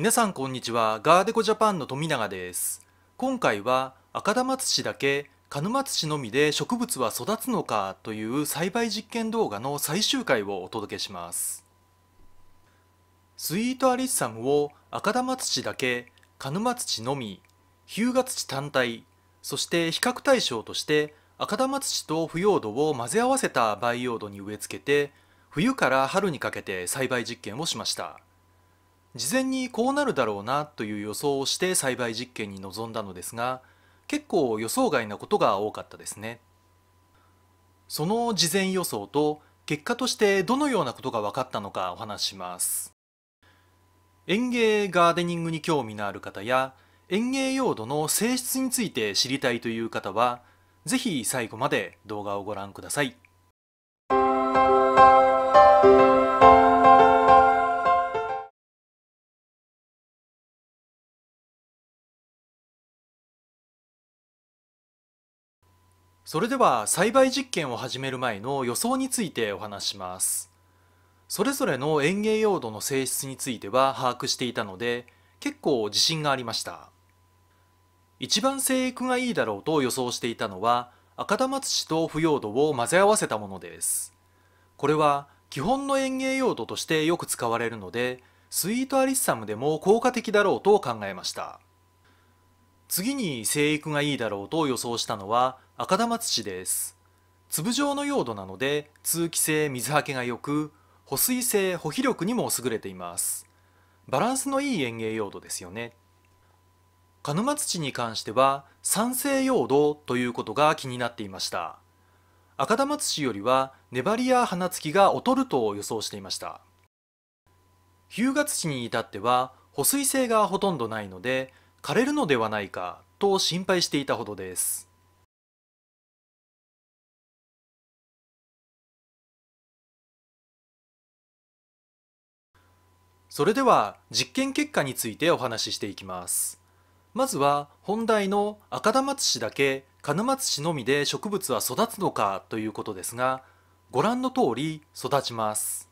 皆さんこんにちはガーデコジャパンの富永です今回は赤玉土だけ鹿沼土のみで植物は育つのかという栽培実験動画の最終回をお届けしますスイートアリッサムを赤玉土だけ鹿沼土のみ日向土単体そして比較対象として赤玉土と腐葉土を混ぜ合わせた培養土に植え付けて冬から春にかけて栽培実験をしました事前にこうなるだろうなという予想をして栽培実験に臨んだのですが結構予想外なことが多かったですねその事前予想と結果としてどのようなことが分かったのかお話します園芸ガーデニングに興味のある方や園芸用土の性質について知りたいという方は是非最後まで動画をご覧くださいそれでは栽培実験を始める前の予想についてお話しますそれぞれの園芸用土の性質については把握していたので結構自信がありました一番生育がいいだろうと予想していたのは赤玉土と腐葉土を混ぜ合わせたものですこれは基本の園芸用土としてよく使われるのでスイートアリッサムでも効果的だろうと考えました次に生育がいいだろうと予想したのは赤玉土です粒状の用土なので通気性水はけが良く保水性保肥力にも優れていますバランスのいい園芸用土ですよね鹿沼土に関しては酸性用土ということが気になっていました赤玉土よりは粘りや花付きが劣ると予想していました日向土に至っては保水性がほとんどないので枯れるのではないかと心配していたほどですそれでは実験結果についてお話ししていきますまずは本題の赤玉土だけ鹿沼土のみで植物は育つのかということですがご覧の通り育ちます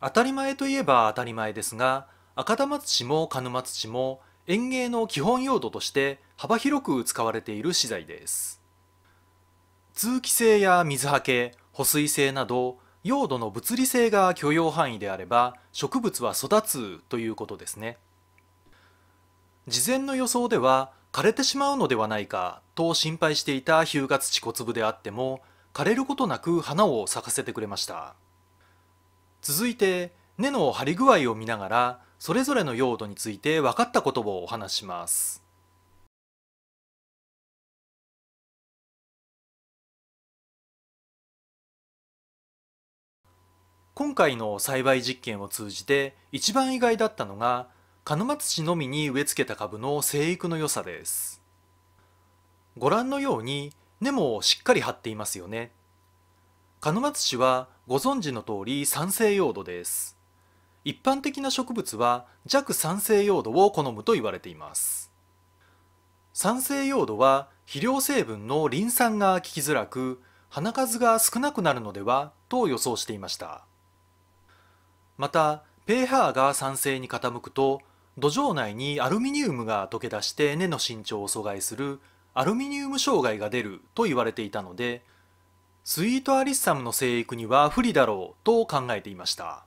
当たり前といえば当たり前ですが赤玉土も鹿沼土も園芸の基本用途として幅広く使われている資材です通気性や水はけ保水性など用土の物理性が許容範囲であれば植物は育つということですね事前の予想では枯れてしまうのではないかと心配していたヒューガツチコツブであっても枯れることなく花を咲かせてくれました続いて根の張り具合を見ながらそれぞれの用途について分かったことをお話します。今回の栽培実験を通じて一番意外だったのが鹿沼土のみに植え付けた株の生育の良さですご覧のように根もしっかり張っていますよね鹿沼土はご存知の通り酸性用土です一般的な植物は弱酸性用土を好むと言われています酸性用土は肥料成分のリン酸が効きづらく花数が少なくなるのではと予想していましたまた pH が酸性に傾くと土壌内にアルミニウムが溶け出して根の伸長を阻害するアルミニウム障害が出ると言われていたのでスイートアリッサムの生育には不利だろうと考えていました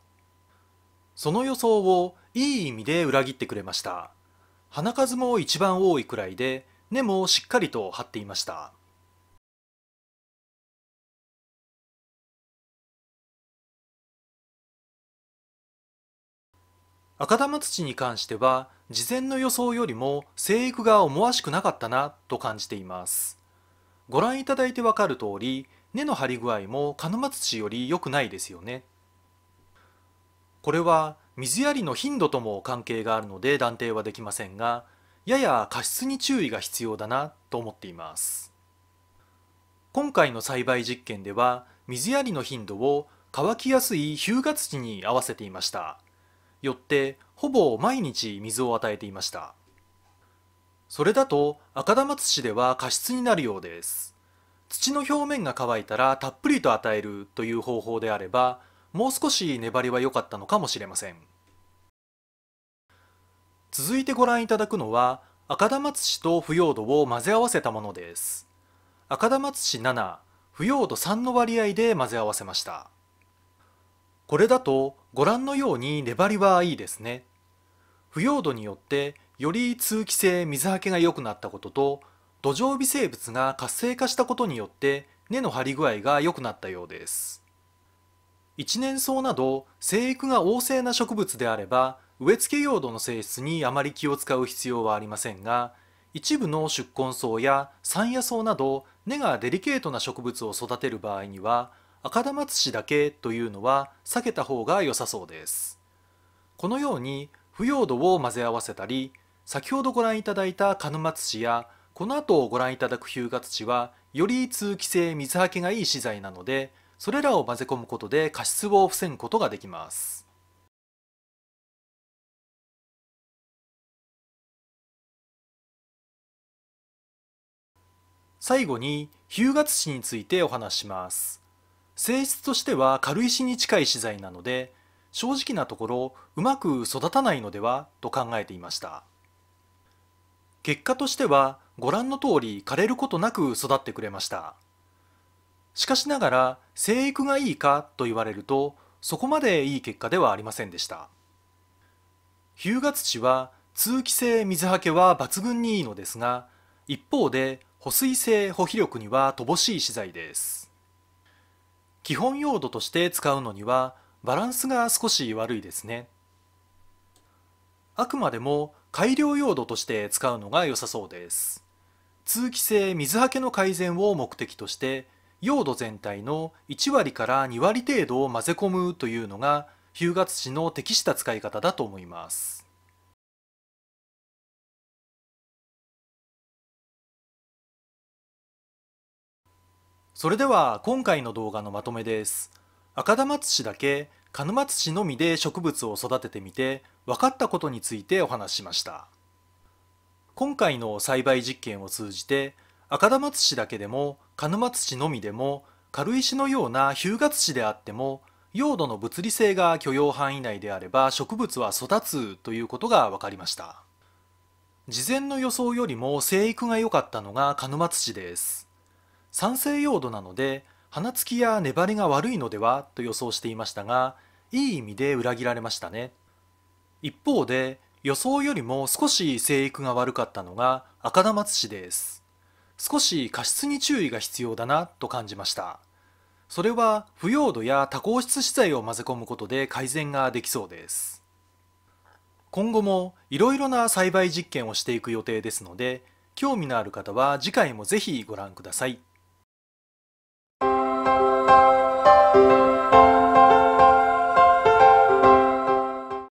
その予想をいい意味で裏切ってくれました花数も一番多いくらいで根もしっかりと張っていました赤玉土に関しては事前の予想よりも生育が思わしくなかったなと感じていますご覧いただいてわかる通り根の張り具合も鹿沼土より良くないですよねこれは水やりの頻度とも関係があるので断定はできませんがやや過失に注意が必要だなと思っています今回の栽培実験では水やりの頻度を乾きやすい日向土に合わせていましたよってほぼ毎日水を与えていましたそれだと赤玉土では過失になるようです土の表面が乾いたらたっぷりと与えるという方法であればもう少し粘りは良かったのかもしれません続いてご覧いただくのは赤玉土と腐葉土を混ぜ合わせたものです赤玉土7腐葉土3の割合で混ぜ合わせましたこれだとご覧のように粘りはいいですね腐葉土によってより通気性水はけが良くなったことと土壌微生物が活性化したことによって根の張り具合が良くなったようです一年草など生育が旺盛な植物であれば植え付け用土の性質にあまり気を使う必要はありませんが一部の宿根草や山野草など根がデリケートな植物を育てる場合には赤玉土だけというのは避けた方が良さそうですこのように腐葉土を混ぜ合わせたり先ほどご覧いただいた鹿沼土やこの後ご覧いただく日向土はより通気性水はけがいい資材なのでそれらを混ぜ込むことで過失を防ぐことができます最後に日向ガ土についてお話します性質としては軽石に近い資材なので正直なところうまく育たないのではと考えていました結果としてはご覧の通り枯れることなく育ってくれましたしかしながら生育がいいかと言われるとそこまでいい結果ではありませんでした日向土は通気性水はけは抜群にいいのですが一方で保水性保肥力には乏しい資材です基本用土として使うのにはバランスが少し悪いですねあくまでも改良用土として使うのが良さそうです通気性水はけの改善を目的として用土全体の1割から2割程度を混ぜ込むというのが日向土の適した使い方だと思います。それでは今回の動画のまとめです。赤玉土だけ鹿沼土のみで植物を育ててみて分かったことについてお話ししました今回の栽培実験を通じて赤玉土だけでも鹿沼土のみでも軽石のような日向土であっても用土の物理性が許容範囲内であれば植物は育つということが分かりました事前の予想よりも生育が良かったのが鹿沼土です酸性用土なので花付きや粘りが悪いのではと予想していましたがいい意味で裏切られましたね一方で予想よりも少し生育が悪かったのが赤玉土です少し過失に注意が必要だなと感じましたそれは腐葉土や多孔質資材を混ぜ込むことで改善ができそうです今後もいろいろな栽培実験をしていく予定ですので興味のある方は次回もぜひご覧ください